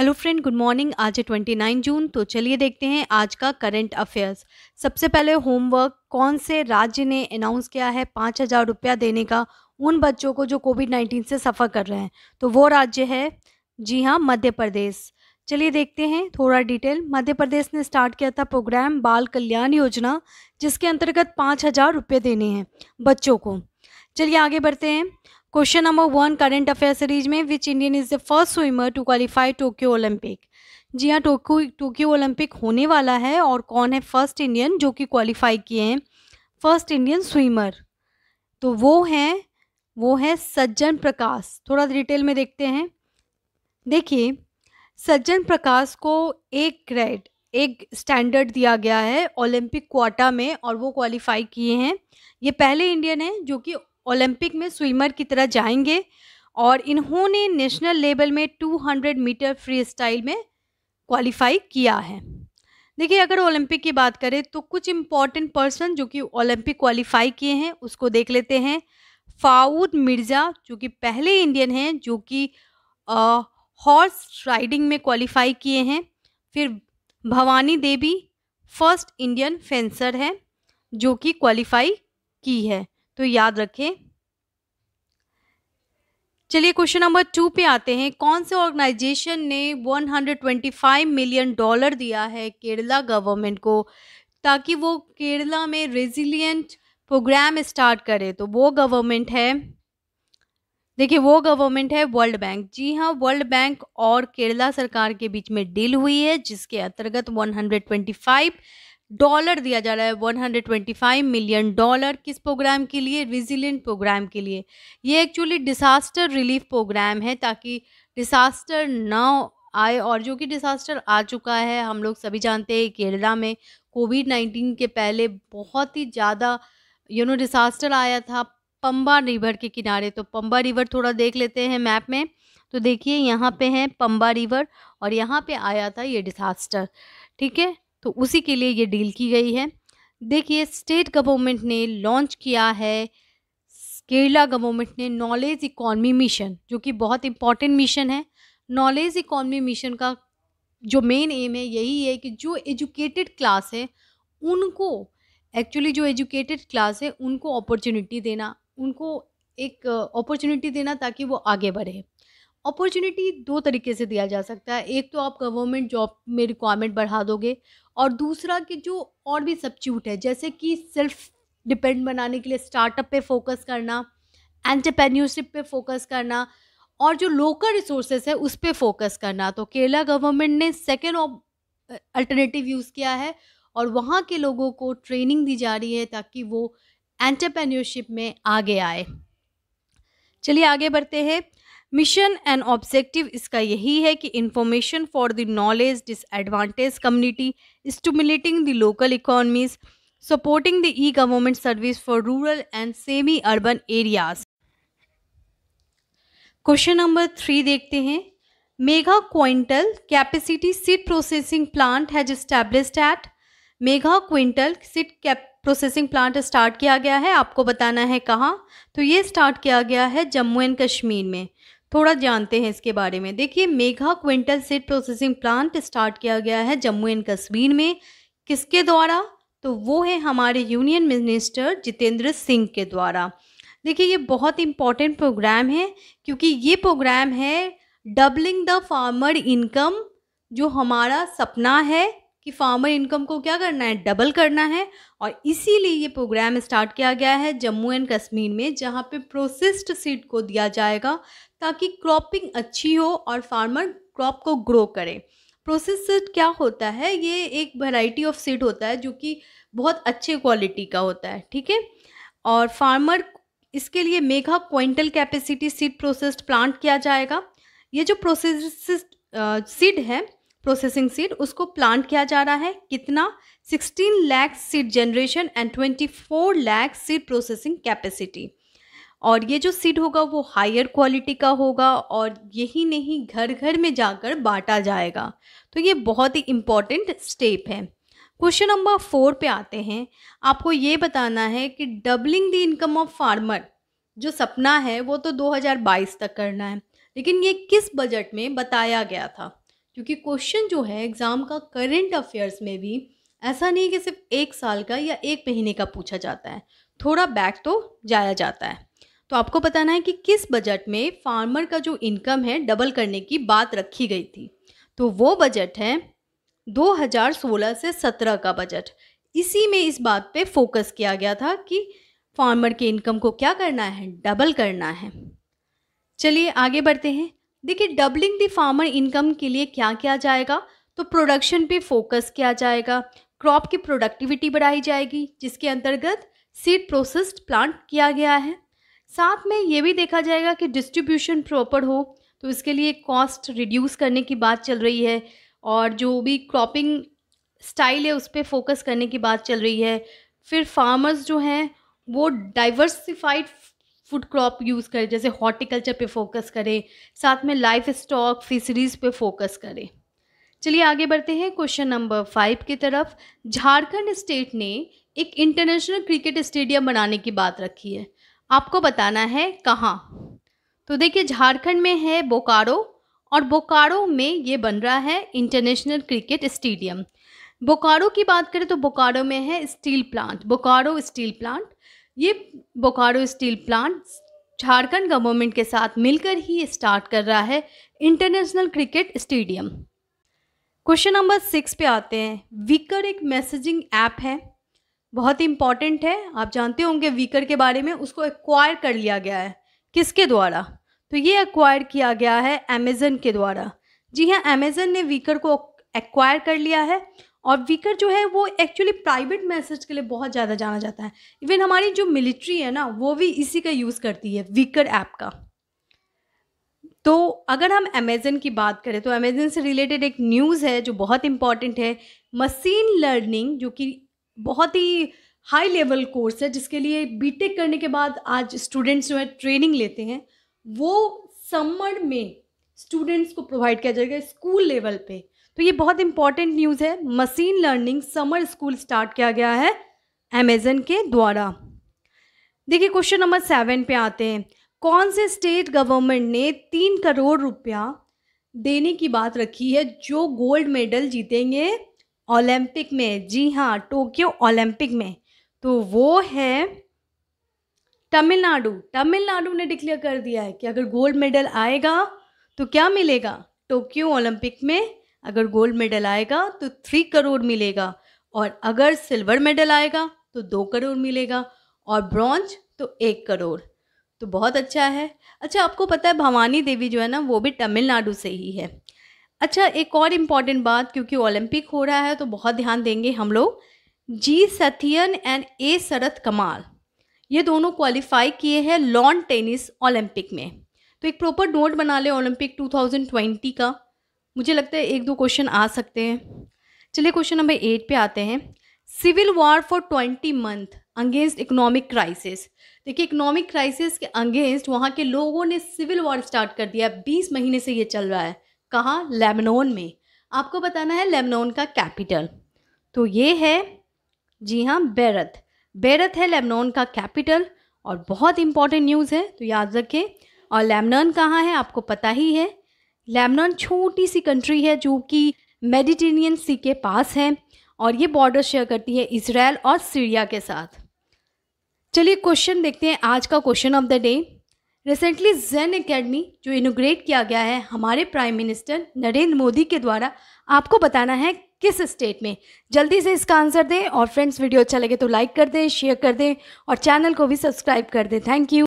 hello friend good morning आज है twenty nine June तो चलिए देखते हैं आज का करंट अफेयर्स सबसे पहले होमवर्क कौन से राज्य ने अनाउंस किया है पाँच हज़ार रुपया देने का उन बच्चों को जो कोविड नाइन्टीन से सफ़र कर रहे हैं तो वो राज्य है जी हाँ मध्य प्रदेश चलिए देखते हैं थोड़ा डिटेल मध्य प्रदेश ने स्टार्ट किया था प्रोग्राम बाल कल्याण योजना जिसके अंतर्गत पाँच हज़ार रुपये देने हैं बच्चों को चलिए आगे बढ़ते हैं question number one current affair series में which Indian is the first swimmer to qualify Tokyo Olympic जी हाँ टोक्यो टोक्यो ओलंपिक होने वाला है और कौन है फर्स्ट इंडियन जो कि क्वालिफाई किए हैं फर्स्ट इंडियन स्विमर तो वो हैं वो है सज्जन प्रकाश थोड़ा डिटेल में देखते हैं देखिए सज्जन प्रकाश को एक ग्रेड एक स्टैंडर्ड दिया गया है ओलंपिक क्वाटा में और वो क्वालिफाई किए हैं ये पहले इंडियन हैं जो कि ओलंपिक में स्विमर की तरह जाएंगे और इन्होंने नेशनल लेवल में 200 मीटर फ्री स्टाइल में क्वालिफाई किया है देखिए अगर ओलंपिक की बात करें तो कुछ इम्पॉर्टेंट पर्सन जो कि ओलंपिक क्वालिफाई किए हैं उसको देख लेते हैं फाउद मिर्ज़ा जो कि पहले इंडियन हैं जो कि हॉर्स राइडिंग में क्वालिफाई किए हैं फिर Bhavani Devi first Indian fencer हैं जो कि क्वालिफाई की है तो याद रखें चलिए क्वेश्चन नंबर टू पे आते हैं कौन से ऑर्गेनाइजेशन ने 125 मिलियन डॉलर दिया है केरला गवर्नमेंट को ताकि वो केरला में रेजिलियंट प्रोग्राम स्टार्ट करे तो वो गवर्नमेंट है देखिए वो गवर्नमेंट है वर्ल्ड बैंक जी हाँ वर्ल्ड बैंक और केरला सरकार के बीच में डील हुई है जिसके अंतर्गत वन डॉलर दिया जा रहा है 125 मिलियन डॉलर किस प्रोग्राम के लिए रिजिलियंट प्रोग्राम के लिए ये एक्चुअली डिसास्टर रिलीफ प्रोग्राम है ताकि डिसास्टर ना आए और जो कि डिसास्टर आ चुका है हम लोग सभी जानते हैं केरला में कोविड नाइन्टीन के पहले बहुत ही ज़्यादा यू नो डिसास्टर आया था पम्बा रिवर के किनारे तो पम्बा रिवर थोड़ा देख लेते हैं मैप में तो देखिए यहाँ पे है पम्बा रिवर और यहाँ पे आया था ये डिसास्टर ठीक है तो उसी के लिए ये डील की गई है देखिए स्टेट गवर्नमेंट ने लॉन्च किया है केरला गवर्नमेंट ने नॉलेज इकॉनमी मिशन जो कि बहुत इंपॉर्टेंट मिशन है नॉलेज इकॉनमी मिशन का जो मेन एम है यही है कि जो एजुकेटेड क्लास है उनको एक्चुअली जो एजुकेटेड क्लास है उनको अपॉर्चुनिटी देना उनको एक अपॉर्चुनिटी देना ताकि वो आगे बढ़े अपॉर्चुनिटी दो तरीके से दिया जा सकता है एक तो आप गवर्नमेंट जॉब में रिक्वायरमेंट बढ़ा दोगे और दूसरा कि जो और भी सब्च्यूट है जैसे कि सेल्फ डिपेंड बनाने के लिए स्टार्टअप पे फोकस करना एंटरप्रेन्योरशिप पे फोकस करना और जो लोकल रिसोर्सेज है उस पर फोकस करना तो केरला गवर्नमेंट ने सेकेंड अल्टरनेटिव यूज़ किया है और वहाँ के लोगों को ट्रेनिंग दी जा रही है ताकि वो एंटरप्रेन्योरशिप में आगे आए चलिए आगे बढ़ते हैं मिशन एंड ऑब्जेक्टिव इसका यही है कि information for the knowledge disadvantage community stimulating the local economies supporting the e government service for rural and semi urban areas question number three देखते हैं mega quintal capacity seed processing plant has establish at mega quintal seed cap processing plant start किया गया है आपको बताना है कहाँ तो ये स्टार्ट किया गया है जम्मू एंड कश्मीर में थोड़ा जानते हैं इसके बारे में देखिए mega quintal seed processing plant start किया गया है जम्मू एंड कश्मीर में किसके द्वारा तो वो है हमारे यूनियन मिनिस्टर जितेंद्र सिंह के द्वारा देखिए ये बहुत इम्पॉर्टेंट प्रोग्राम है क्योंकि ये प्रोग्राम है डबलिंग द फार्मर इनकम जो हमारा सपना है कि फार्मर इनकम को क्या करना है डबल करना है और इसीलिए ये प्रोग्राम स्टार्ट किया गया है जम्मू एंड कश्मीर में जहाँ पे प्रोसेस्ड सीड को दिया जाएगा ताकि क्रॉपिंग अच्छी हो और फार्मर क्रॉप को ग्रो करे प्रोसेस सीड क्या होता है ये एक वैरायटी ऑफ सीड होता है जो कि बहुत अच्छे क्वालिटी का होता है ठीक है और फार्मर इसके लिए mega quintal capacity seed processed plant किया जाएगा ये जो प्रोसेस सीड है प्रोसेसिंग सीड उसको प्लांट किया जा रहा है कितना 16 lakh seed generation and 24 lakh seed processing capacity और ये जो सीड होगा वो हायर क्वालिटी का होगा और यही नहीं घर घर में जाकर बांटा जाएगा तो ये बहुत ही इम्पॉर्टेंट स्टेप है क्वेश्चन नंबर फोर पे आते हैं आपको ये बताना है कि doubling the income of farmer जो सपना है वो तो 2022 तक करना है लेकिन ये किस बजट में बताया गया था क्योंकि क्वेश्चन जो है एग्ज़ाम का करेंट अफेयर्स में भी ऐसा नहीं कि सिर्फ एक साल का या एक महीने का पूछा जाता है थोड़ा बैक तो जाया जाता है तो आपको बताना है कि किस बजट में फार्मर का जो इनकम है डबल करने की बात रखी गई थी तो वो बजट है 2016 से 17 का बजट इसी में इस बात पे फोकस किया गया था कि फार्मर के इनकम को क्या करना है डबल करना है चलिए आगे बढ़ते हैं देखिए डबलिंग द फार्मर इनकम के लिए क्या किया जाएगा तो प्रोडक्शन पे फोकस किया जाएगा क्रॉप की प्रोडक्टिविटी बढ़ाई जाएगी जिसके अंतर्गत सीड प्रोसेस्ड प्लांट किया गया है साथ में ये भी देखा जाएगा कि डिस्ट्रीब्यूशन प्रॉपर हो तो इसके लिए कॉस्ट रिड्यूस करने की बात चल रही है और जो भी क्रॉपिंग स्टाइल है उस पर फोकस करने की बात चल रही है फिर फार्मर्स जो हैं वो डाइवर्सिफाइड फूड क्रॉप यूज़ करें जैसे हॉर्टिकल्चर पे फोकस करें साथ में लाइफ स्टॉक फिशरीज पे फोकस करें चलिए आगे बढ़ते हैं क्वेश्चन नंबर फाइव की तरफ झारखंड स्टेट ने एक इंटरनेशनल क्रिकेट स्टेडियम बनाने की बात रखी है आपको बताना है कहाँ तो देखिए झारखंड में है बोकारो और बोकारो में ये बन रहा है इंटरनेशनल क्रिकेट स्टेडियम बोकारो की बात करें तो बोकारो में है steel plant Bokaro steel plant ये Bokaro steel plant Jharkhand government के साथ मिलकर ही स्टार्ट कर रहा है international cricket stadium question number six पे आते हैं वीकर एक मैसेजिंग ऐप है बहुत ही इंपॉर्टेंट है आप जानते होंगे वीकर के बारे में उसको एक्वायर कर लिया गया है किसके द्वारा तो ये एक्वायर किया गया है अमेज़न के द्वारा जी हाँ अमेज़न ने वीकर को एक्वायर कर लिया है और वीकर जो है वो एक्चुअली प्राइवेट मैसेज के लिए बहुत ज़्यादा जाना जाता है इवन हमारी जो मिलिट्री है ना वो भी इसी का यूज़ करती है वीकर ऐप का तो अगर हम अमेज़न की बात करें तो अमेज़न से रिलेटेड एक न्यूज़ है जो बहुत इम्पॉर्टेंट है मशीन लर्निंग जो कि बहुत ही हाई लेवल कोर्स है जिसके लिए बीटेक करने के बाद आज स्टूडेंट्स जो है ट्रेनिंग लेते हैं वो समर में स्टूडेंट्स को प्रोवाइड किया जाएगा स्कूल लेवल पे तो ये बहुत इंपॉर्टेंट न्यूज़ है machine learning summer school start किया गया है अमेजन के द्वारा देखिए क्वेश्चन नंबर सेवन पे आते हैं कौन से स्टेट गवर्नमेंट ने तीन करोड़ रुपया देने की बात रखी है जो गोल्ड मेडल जीतेंगे ओलंपिक में जी हाँ टोक्यो ओलंपिक में तो वो है तमिलनाडु तमिलनाडु ने डिक्लेयर कर दिया है कि अगर गोल्ड मेडल आएगा तो क्या मिलेगा टोक्यो ओलंपिक में अगर गोल्ड मेडल आएगा तो थ्री करोड़ मिलेगा और अगर सिल्वर मेडल आएगा तो दो करोड़ मिलेगा और ब्रॉन्ज तो एक करोड़ तो बहुत अच्छा है अच्छा आपको पता है भवानी देवी जो है ना वो भी तमिलनाडु से ही है अच्छा एक और इम्पॉर्टेंट बात क्योंकि ओलंपिक हो रहा है तो बहुत ध्यान देंगे हम लोग जी सथियन एंड ए शरत कमाल ये दोनों क्वालिफाई किए हैं लॉन टेनिस ओलंपिक में तो एक प्रॉपर नोट बना ले ओलंपिक 2020 का मुझे लगता है एक दो क्वेश्चन आ सकते हैं चलिए क्वेश्चन नंबर एट पे आते हैं civil war for twenty month against economic crisis देखिए इकोनॉमिक क्राइसिस के अगेंस्ट वहाँ के लोगों ने सिविल वॉर स्टार्ट कर दिया बीस महीने से ये चल रहा है कहाँ लेबनोन में आपको बताना है लेबनोन का कैपिटल तो ये है जी हाँ बैरत बैरत है लेबनोन का कैपिटल और बहुत इंपॉर्टेंट न्यूज़ है तो याद रखें और लेबनान कहाँ है आपको पता ही है लेबनान छोटी सी कंट्री है जो कि मेडिटेनियन सी के पास है और ये बॉर्डर शेयर करती है इसराइल और सीरिया के साथ चलिए क्वेश्चन देखते हैं आज का question of the day recently Jain academy जो इनोग्रेट किया गया है हमारे प्राइम मिनिस्टर नरेंद्र मोदी के द्वारा आपको बताना है किस स्टेट में जल्दी से इसका आंसर दें और फ्रेंड्स वीडियो अच्छा लगे तो लाइक कर दें शेयर कर दें और चैनल को भी सब्सक्राइब कर दें थैंक यू